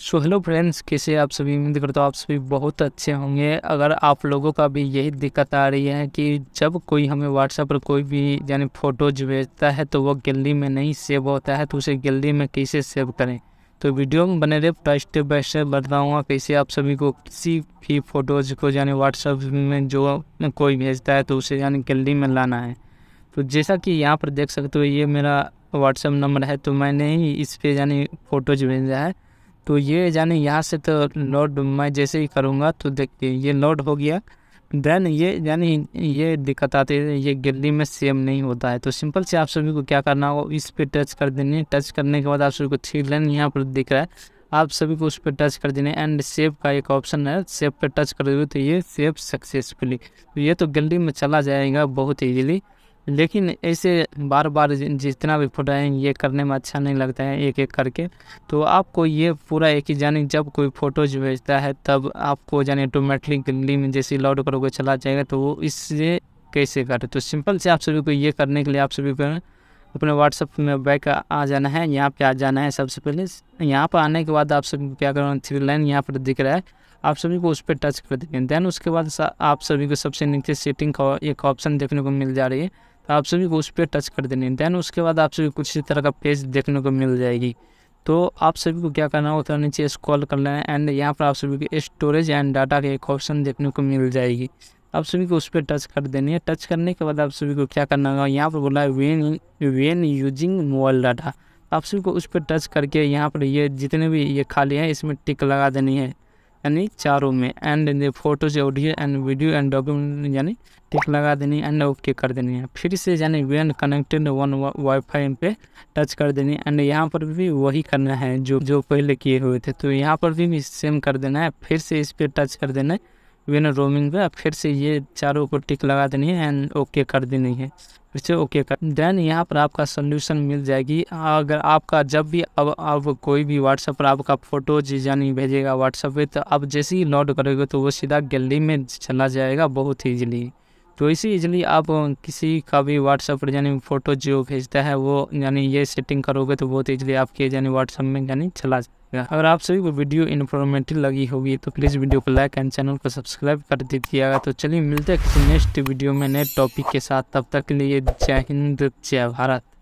so hello friends कैसे आप सभी उम्मीद करता हूँ आप सभी बहुत अच्छे होंगे अगर आप लोगों का भी यही दिक्कत आ रही है कि जब कोई हमें व्हाट्सएप पर कोई भी यानी फ़ोटोज भेजता है तो वो गैलरी में नहीं सेव होता है तो उसे गैलरी में कैसे सेव करें तो वीडियो में बने रहे पूरा स्टेप बाई स्टेप बताऊँगा कैसे आप सभी को किसी भी फ़ोटोज़ को यानी व्हाट्सएप में जो कोई भेजता है तो उसे यानी गैलरी में लाना है तो जैसा कि यहाँ पर देख सकते हो ये मेरा व्हाट्सएप नंबर है तो मैंने ही इस पर यानी फ़ोटोज भेजा है तो ये जाने यहाँ से तो लोड मैं जैसे ही करूँगा तो देखिए ये लोड हो गया देन ये यानी ये दिक्कत आती है ये गिल्ली में सेम नहीं होता है तो सिंपल से आप सभी को क्या करना होगा इस पर टच कर है टच करने के बाद आप सभी को थ्री लाइन यहाँ पर दिख रहा है आप सभी को उस पर टच कर देने एंड सेव का एक ऑप्शन है सेव पर टच कर दोगे तो ये सेव सक्सेसफुली तो ये तो गिल्ली में चला जाएगा बहुत ईजिली लेकिन ऐसे बार बार जितना भी फोटो है ये करने में अच्छा नहीं लगता है एक एक करके तो आपको ये पूरा एक ही यानी जब कोई फ़ोटोज भेजता है तब आपको यानी ऑटोमेटिकली में जैसे लॉड करोगे चला जाएगा तो वो इससे कैसे कर तो सिंपल से आप सभी को ये करने के लिए आप सभी को अपने व्हाट्सअप में बैक आ जाना है यहाँ पे आ जाना है सबसे पहले यहाँ पर आने के बाद आप सभी क्या करो थ्री लाइन यहाँ पर दिख रहा है आप सभी को उस पर टच कर देंगे देन उसके बाद आप सभी को सबसे नीचे सेटिंग का एक ऑप्शन देखने को मिल जा रही है आप सभी को उस पर टच कर देने देन उसके बाद आप सभी कुछ इस तरह का पेज देखने को मिल जाएगी तो आप सभी को क्या करना होता है नीचे स्क्रॉल लेना है एंड यहाँ पर आप सभी को स्टोरेज एंड डाटा का एक ऑप्शन देखने को मिल जाएगी आप सभी को उस पर टच कर देनी है टच करने के बाद आप सभी को क्या करना होगा यहाँ पर बोला है when when using mobile data आप सभी को उस पर टच करके यहाँ पर ये जितने भी ये खाली हैं इसमें टिक लगा देनी है यानी चारों में and photos audio and video and document यानी टिक लगा देनी एंड ओके कर देनी है फिर से यानी एंड कनेक्टेड वन वाईफाई पे टच कर देनी एंड यहाँ पर भी वही करना है जो जो पहले किए हुए थे तो यहाँ पर भी सेम कर देना है फिर से इस पर टच कर देना है विनर रोमिंग पे आप फिर से ये चारों को टिक लगा देनी है एंड ओके कर देनी है फिर से ओके कर देन यहाँ पर आपका सोल्यूशन मिल जाएगी अगर आपका जब भी अब आप कोई भी व्हाट्सएप पर आपका फ़ोटो जी जानी भेजेगा व्हाट्सएप पे तो आप जैसे ही लोड करोगे तो वो सीधा गैलरी में चला जाएगा बहुत ईजिली तो इसी इजली आप किसी का भी व्हाट्सएप पर यानी फ़ोटो जो भेजता है वो यानी ये सेटिंग करोगे तो बहुत ईजिली आपके यानी व्हाट्सएप में यानी चला जाएगा अगर आप सभी को वीडियो इन्फॉर्मेटिव लगी होगी तो प्लीज़ वीडियो को लाइक एंड चैनल को सब्सक्राइब कर दीजिएगा तो चलिए मिलते हैं किसी नेक्स्ट वीडियो में नए टॉपिक के साथ तब तक के लिए जय हिंद जय भारत